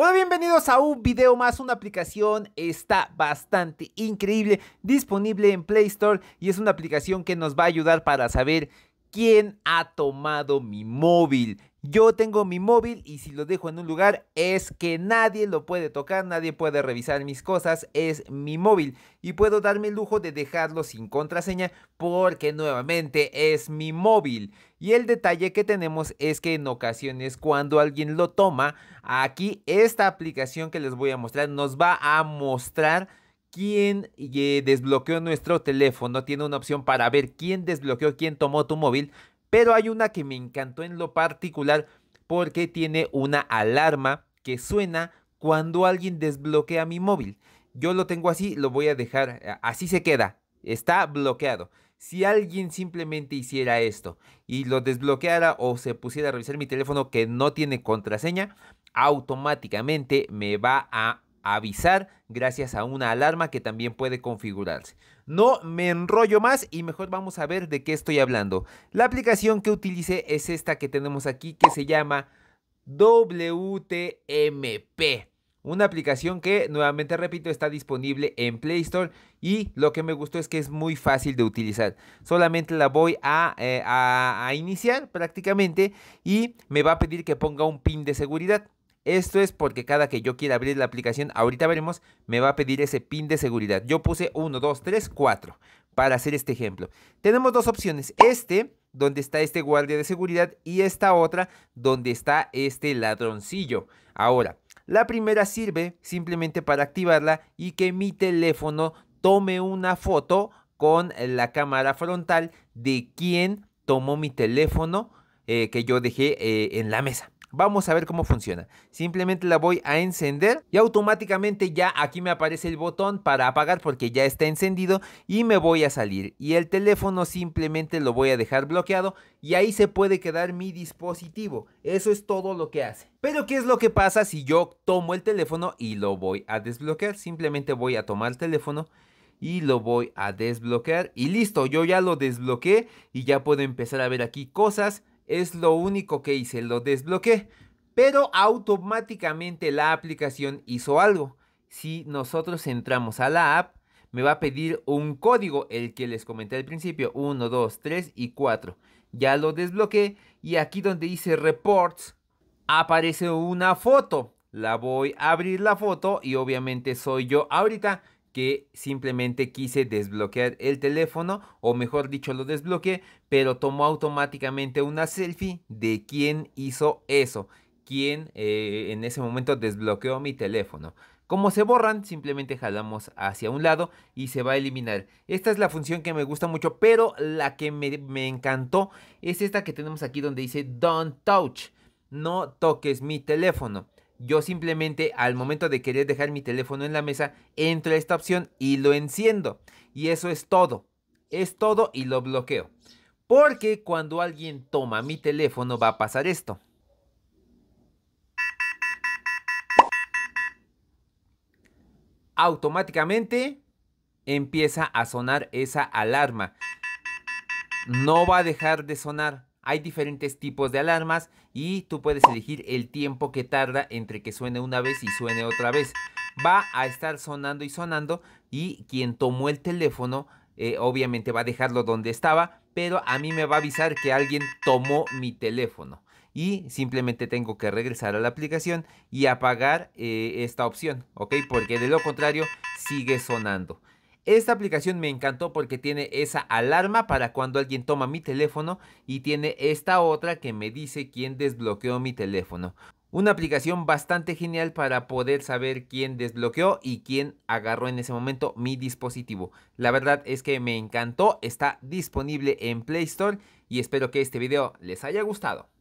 Hola, bienvenidos a un video más, una aplicación está bastante increíble, disponible en Play Store y es una aplicación que nos va a ayudar para saber quién ha tomado mi móvil. Yo tengo mi móvil y si lo dejo en un lugar es que nadie lo puede tocar, nadie puede revisar mis cosas, es mi móvil y puedo darme el lujo de dejarlo sin contraseña porque nuevamente es mi móvil. Y el detalle que tenemos es que en ocasiones cuando alguien lo toma, aquí esta aplicación que les voy a mostrar nos va a mostrar quién eh, desbloqueó nuestro teléfono. Tiene una opción para ver quién desbloqueó, quién tomó tu móvil. Pero hay una que me encantó en lo particular porque tiene una alarma que suena cuando alguien desbloquea mi móvil. Yo lo tengo así, lo voy a dejar, eh, así se queda, está bloqueado. Si alguien simplemente hiciera esto y lo desbloqueara o se pusiera a revisar mi teléfono que no tiene contraseña, automáticamente me va a avisar gracias a una alarma que también puede configurarse. No me enrollo más y mejor vamos a ver de qué estoy hablando. La aplicación que utilicé es esta que tenemos aquí que se llama WTMP. Una aplicación que, nuevamente repito, está disponible en Play Store y lo que me gustó es que es muy fácil de utilizar. Solamente la voy a, eh, a iniciar prácticamente y me va a pedir que ponga un pin de seguridad. Esto es porque cada que yo quiera abrir la aplicación, ahorita veremos, me va a pedir ese pin de seguridad. Yo puse 1, 2, 3, 4 para hacer este ejemplo. Tenemos dos opciones. Este, donde está este guardia de seguridad y esta otra donde está este ladroncillo. Ahora, la primera sirve simplemente para activarla y que mi teléfono tome una foto con la cámara frontal de quien tomó mi teléfono eh, que yo dejé eh, en la mesa. Vamos a ver cómo funciona. Simplemente la voy a encender y automáticamente ya aquí me aparece el botón para apagar porque ya está encendido y me voy a salir. Y el teléfono simplemente lo voy a dejar bloqueado y ahí se puede quedar mi dispositivo. Eso es todo lo que hace. Pero ¿qué es lo que pasa si yo tomo el teléfono y lo voy a desbloquear? Simplemente voy a tomar el teléfono y lo voy a desbloquear y listo, yo ya lo desbloqueé y ya puedo empezar a ver aquí cosas es lo único que hice, lo desbloqueé. Pero automáticamente la aplicación hizo algo. Si nosotros entramos a la app, me va a pedir un código, el que les comenté al principio, 1, 2, 3 y 4. Ya lo desbloqueé y aquí donde dice reports aparece una foto. La voy a abrir la foto y obviamente soy yo ahorita, que simplemente quise desbloquear el teléfono o mejor dicho lo desbloqueé pero tomó automáticamente una selfie de quien hizo eso quien eh, en ese momento desbloqueó mi teléfono como se borran, simplemente jalamos hacia un lado y se va a eliminar. Esta es la función que me gusta mucho, pero la que me, me, encantó es esta que tenemos aquí donde dice Don't touch, no toques mi teléfono yo simplemente al momento de querer dejar mi teléfono en la mesa, entro a esta opción y lo enciendo. Y eso es todo. Es todo y lo bloqueo. Porque cuando alguien toma mi teléfono va a pasar esto. Automáticamente empieza a sonar esa alarma. No va a dejar de sonar. Hay diferentes tipos de alarmas y tú puedes elegir el tiempo que tarda entre que suene una vez y suene otra vez. Va a estar sonando y sonando y quien tomó el teléfono eh, obviamente va a dejarlo donde estaba, pero a mí me va a avisar que alguien tomó mi teléfono. Y simplemente tengo que regresar a la aplicación y apagar eh, esta opción, ¿ok? Porque de lo contrario sigue sonando. Esta aplicación me encantó porque tiene esa alarma para cuando alguien toma mi teléfono y tiene esta otra que me dice quién desbloqueó mi teléfono. Una aplicación bastante genial para poder saber quién desbloqueó y quién agarró en ese momento mi dispositivo. La verdad es que me encantó, está disponible en Play Store y espero que este video les haya gustado.